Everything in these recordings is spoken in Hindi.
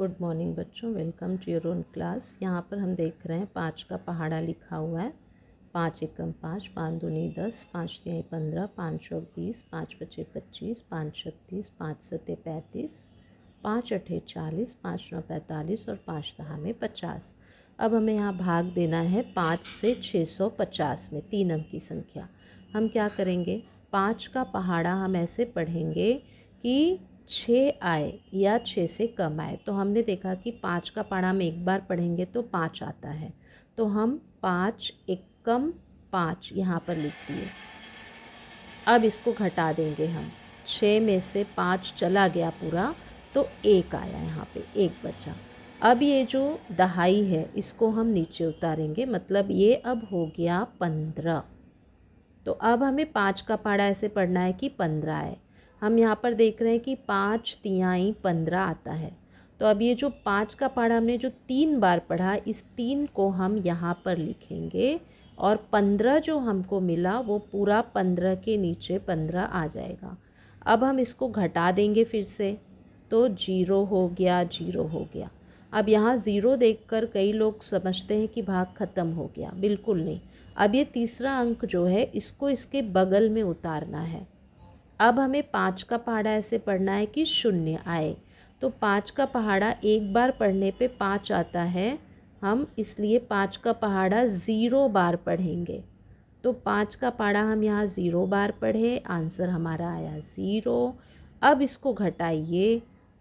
गुड मॉर्निंग बच्चों welcome to your own class यहाँ पर हम देख रहे हैं पाँच का पहाड़ा लिखा हुआ है पाँच एकम पाँच पाँच दूनी दस पाँच तिहाई पंद्रह पाँच सौ बीस पाँच पचे पच्चीस पाँच छत्तीस पाँच सत्ते पैंतीस पाँच अठे चालीस पाँच नौ पैंतालीस और पाँच दहा में पचास अब हमें यहाँ भाग देना है पाँच से छः सौ पचास में तीन अंक की संख्या हम क्या करेंगे पाँच का पहाड़ा हम ऐसे पढ़ेंगे कि छः आए या छः से कम आए तो हमने देखा कि पाँच का पाड़ा हम एक बार पढ़ेंगे तो पाँच आता है तो हम पाँच एक कम पाँच यहाँ पर लिख दिए अब इसको घटा देंगे हम छः में से पाँच चला गया पूरा तो एक आया यहाँ पे एक बचा अब ये जो दहाई है इसको हम नीचे उतारेंगे मतलब ये अब हो गया पंद्रह तो अब हमें पाँच का पाड़ा ऐसे पढ़ना है कि पंद्रह आए हम यहाँ पर देख रहे हैं कि पाँच तियाई पंद्रह आता है तो अब ये जो पाँच का पार्ट हमने जो तीन बार पढ़ा इस तीन को हम यहाँ पर लिखेंगे और पंद्रह जो हमको मिला वो पूरा पंद्रह के नीचे पंद्रह आ जाएगा अब हम इसको घटा देंगे फिर से तो जीरो हो गया जीरो हो गया अब यहाँ ज़ीरो देखकर कई लोग समझते हैं कि भाग ख़त्म हो गया बिल्कुल नहीं अब ये तीसरा अंक जो है इसको इसके बगल में उतारना है अब हमें पाँच का पहाड़ा ऐसे पढ़ना है कि शून्य आए तो पाँच का पहाड़ा एक बार पढ़ने पे पाँच आता है हम इसलिए पाँच का पहाड़ा ज़ीरो बार पढ़ेंगे तो पाँच का पहाड़ा हम यहाँ ज़ीरो बार पढ़े आंसर हमारा आया ज़ीरो अब इसको घटाइए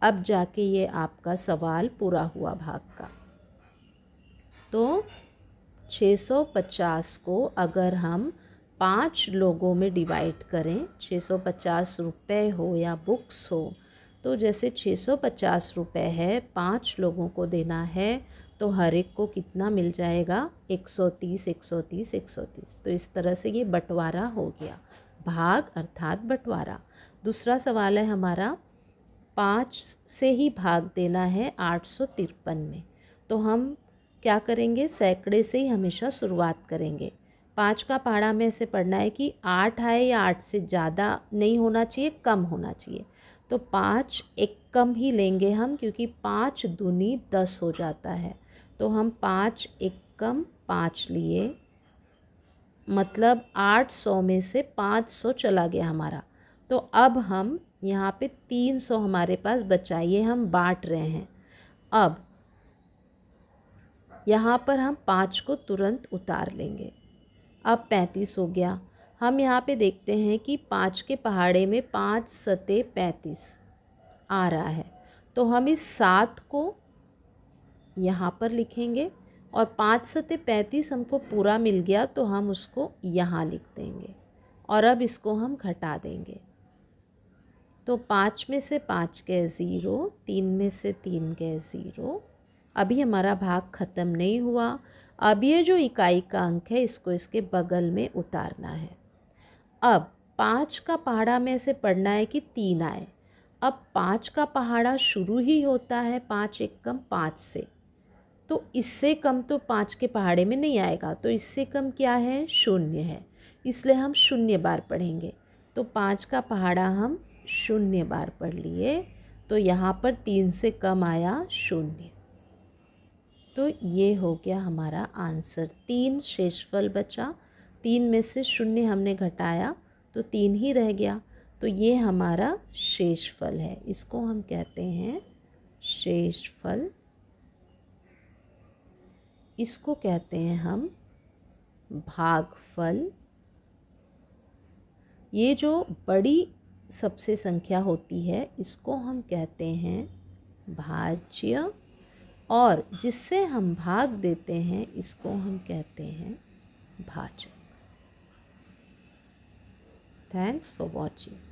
अब जाके ये आपका सवाल पूरा हुआ भाग का तो 650 को अगर हम पाँच लोगों में डिवाइड करें छः सौ पचास रुपये हो या बुक्स हो तो जैसे छः सौ पचास रुपये है पाँच लोगों को देना है तो हर एक को कितना मिल जाएगा एक एक सौ सौ तीस तीस एक सौ तीस तो इस तरह से ये बंटवारा हो गया भाग अर्थात बंटवारा दूसरा सवाल है हमारा पाँच से ही भाग देना है आठ सौ तिरपन में तो हम क्या करेंगे सैकड़े से ही हमेशा शुरुआत करेंगे पाँच का पहाड़ा में ऐसे पढ़ना है कि आठ आए या आठ से ज़्यादा नहीं होना चाहिए कम होना चाहिए तो पाँच एक कम ही लेंगे हम क्योंकि पाँच दूनी दस हो जाता है तो हम पाँच एक कम पाँच लिए मतलब आठ सौ में से पाँच सौ चला गया हमारा तो अब हम यहाँ पे तीन सौ हमारे पास बचा ये हम बांट रहे हैं अब यहाँ पर हम पाँच को तुरंत उतार लेंगे अब पैंतीस हो गया हम यहाँ पे देखते हैं कि पाँच के पहाड़े में पाँच सते पैंतीस आ रहा है तो हम इस सात को यहाँ पर लिखेंगे और पाँच सते पैंतीस हमको पूरा मिल गया तो हम उसको यहाँ लिख देंगे और अब इसको हम घटा देंगे तो पाँच में से पाँच गए ज़ीरो तीन में से तीन गए ज़ीरो अभी हमारा भाग ख़त्म नहीं हुआ अब ये जो इकाई का अंक है इसको इसके बगल में उतारना है अब पाँच का पहाड़ा में से पढ़ना है कि तीन आए अब पाँच का पहाड़ा शुरू ही होता है पाँच एक कम पाँच से तो इससे कम तो पाँच के पहाड़े में नहीं आएगा तो इससे कम क्या है शून्य है इसलिए हम शून्य बार पढ़ेंगे तो पाँच का पहाड़ा हम शून्य बार पढ़ लिए तो यहाँ पर तीन से कम आया शून्य तो ये हो गया हमारा आंसर तीन शेषफल बचा तीन में से शून्य हमने घटाया तो तीन ही रह गया तो ये हमारा शेषफल है इसको हम कहते हैं शेषफल इसको कहते हैं हम भागफल ये जो बड़ी सबसे संख्या होती है इसको हम कहते हैं भाज्य और जिससे हम भाग देते हैं इसको हम कहते हैं भाजक थैंक्स फॉर वॉचिंग